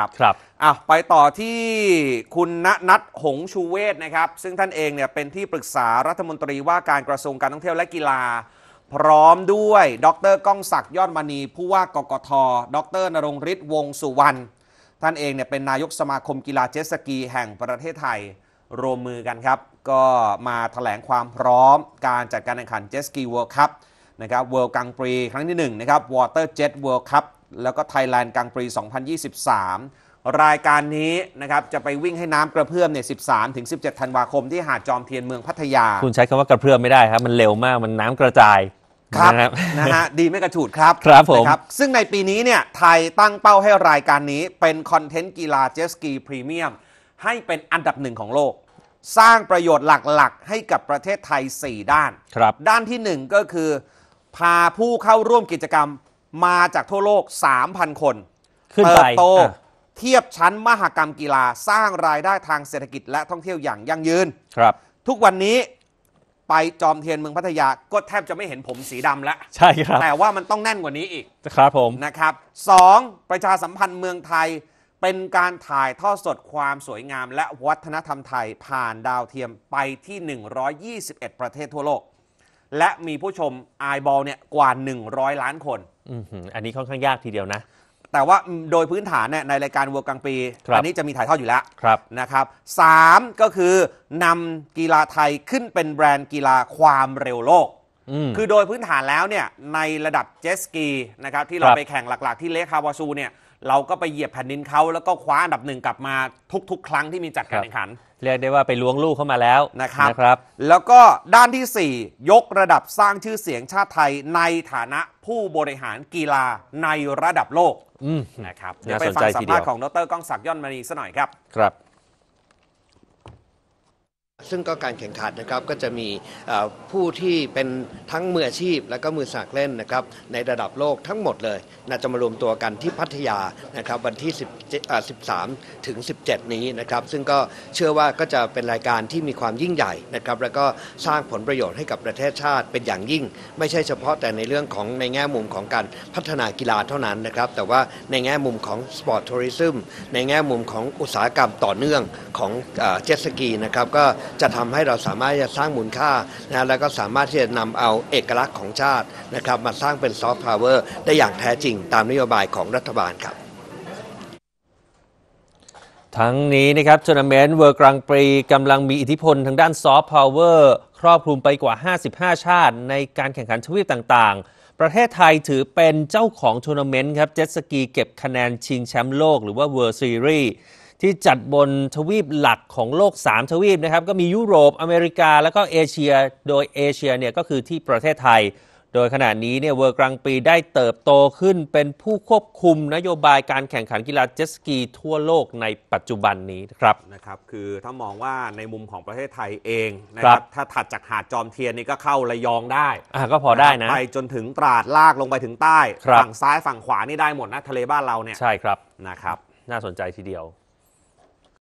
ครับครับอ่ะไปต่อที่คุณณนัทหงชูเวศนะครับ ซึ่งท่านเองเนี่ยเป็นที่ปรึกษารัฐมนตรีว่าการกระทรวงการท่องเที่ยวและกีฬา พร้อมด้วยดรก้องศักดิ์ยอดมณีผู้ว่ากกท ดรนรงฤทธิ์วงสุวรรณท่านเองเนี่ยเป็นนายกสมาคมกีฬาเจ็ตสกีแห่งประเทศไทยรวมมือกันครับ ก็มาถแถลงความพร้อมการจัดการแข่งขันเจ็ตสกีเวิลด์คัพนะครับเวิลด์กังปรีครั้งที่1นะครับวอเตอร์เจ็ตเวิลด์คัพแล้วก็ไทยแลนด์กัางปี2023 รายการนี้นะครับจะไปวิ่งให้น้ำกระเพื่อมเนี่ย 13 ถึง 17 ธันวาคมที่หาดจอมเทียนเมืองพัทยา คุณใช้คำว่ากระเพื่อมไม่ได้ครับ มันเร็วมาก มันน้ำกระจายครับ นะฮะดีไม่กระฉูดครับ ครับผมบซึ่งในปีนี้เนี่ยไทยตั้งเป้าให้รายการนี้เป็นคอนเทนต์กีฬาเจสกีพรีเมียมให้เป็นอันดับหนึ่งของโลก สร้างประโยชน์หลักๆ ให้กับประเทศไทย 4 ด้านครับด้านที่1ก็คือพาผู้เข้าร่วมกิจกรรมมาจากทั่วโลก 3,000 คน ขึ้นไปเติบโตเทียบชั้นมหกรรมกีฬา สร้างรายได้ทางเศรษฐกิจและท่องเที่ยวอย่างยั่งยืน ครับ ทุกวันนี้ไปจอมเทียนเมืองพัทยาก็แทบจะไม่เห็นผมสีดำแล้วใช่ครับ แต่ว่ามันต้องแน่นกว่านี้อีก ครับผม นะครับสองประชาสัมพันธ์เมืองไทยเป็นการถ่ายทอดสดความสวยงาม และวัฒนธรรมไทยผ่านดาวเทียมไปที่ 121 ประเทศทั่วโลก และมีผู้ชมไอบอลเนี่ยกว่า 100 ล้านคนอันนี้ค่อนข้างยากทีเดียวนะ แต่ว่าโดยพื้นฐานเนี่ยในรายการวัวกลางปี อันนี้จะมีถ่ายทอดอยู่แล้วนะครับสามก็คือนำกีฬาไทยขึ้นเป็นแบรนด์กีฬาความเร็วโลก คือโดยพื้นฐานแล้วเนี่ยในระดับเจสกีนะครับที่เราไปแข่งหลัก ๆที่เลคาวาซูเนี่ยเราก็ไปเหยียบแผ่นดินเขาแล้วก็คว้าอันดับหนึ่งกลับมาทุกๆ ครั้งที่มีจัดการแข่งขัน เรียกได้ว่าไปล้วงลูกเข้ามาแล้วนะครับรบแล้วก็ด้านที่ 4 ยกระดับสร้างชื่อเสียงชาติไทยในฐานะผู้บริหารกีฬาในระดับโลกนะครับเดี๋ยวไปฟังสัมภาษณ์ของดรก้องศักย์ย่อนมณีซะหน่อยครับครับซึ่งก็การแข่งขันนะครับก็จะมีผู้ที่เป็นทั้งมืออาชีพ และก็มือสากเล่นนะครับในระดับโลกทั้งหมดเลย น่าจะมารวมตัวกันที่พัทยานะครับวันที่ 13 ถึง 17 นี้นะครับซึ่งก็เชื่อว่าก็จะเป็นรายการที่มีความยิ่งใหญ่นะครับแล้วก็สร้างผลประโยชน์ให้กับประเทศชาติเป็นอย่างยิ่ง ไม่ใช่เฉพาะแต่ในเรื่องของในแง่มุมของการพัฒนากีฬาเท่านั้นนะครับแต่ว่าในแง่มุมของสปอร์ตทัวริซึมในแง่มุมของอุตสาหกรรมต่อเนื่องของเจ็ตสกีนะครับก็จะทำให้เราสามารถจะสร้างมูลค่านะแล้วก็สามารถที่จะนำเอาเอกลักษณ์ของชาตินะครับมาสร้างเป็นซอฟต์พาวเวอร์ได้อย่างแท้จริงตามนโยบายของรัฐบาลครับ ทั้งนี้นะครับทัวร์นาเมนต์เวิร์กรังปรีกำลังมีอิทธิพลทางด้านซอฟต์พาวเวอร์ครอบคลุมไปกว่า 55 ชาติ ในการแข่งขันทวีปต่างๆ ประเทศไทยถือเป็นเจ้าของทัวร์นาเมนต์ครับเจ็ตสกีเก็บคะแนนชิงแชมป์โลกหรือว่าเวิร์ซีรีสที่จัดบนทวีปหลักของโลก 3 ทวีปนะครับ ก็มียุโรปอเมริกา แล้วก็เอเชีย โดยเอเชียเนี่ยก็คือที่ประเทศไทย โดยขณะนี้เนี่ยเวอร์กรังปีได้เติบโตขึ้นเป็นผู้ควบคุมนโยบายการแข่งขันกีฬาเจ็ตสกี ทั่วโลกในปัจจุบันนี้ครับ นะครับ คือถ้ามองว่าในมุมของประเทศไทยเองนะครับถ้าถัดจากหาดจอมเทียนนี่ก็เข้าระยองได้อ่าก็พอได้นะไปจนถึงตราดลากลงไปถึงใต้ฝั่งซ้ายฝั่งขวานี่ได้หมดนะทะเลบ้านเราเนี่ยใช่ครับนะครับ น่าสนใจทีเดียว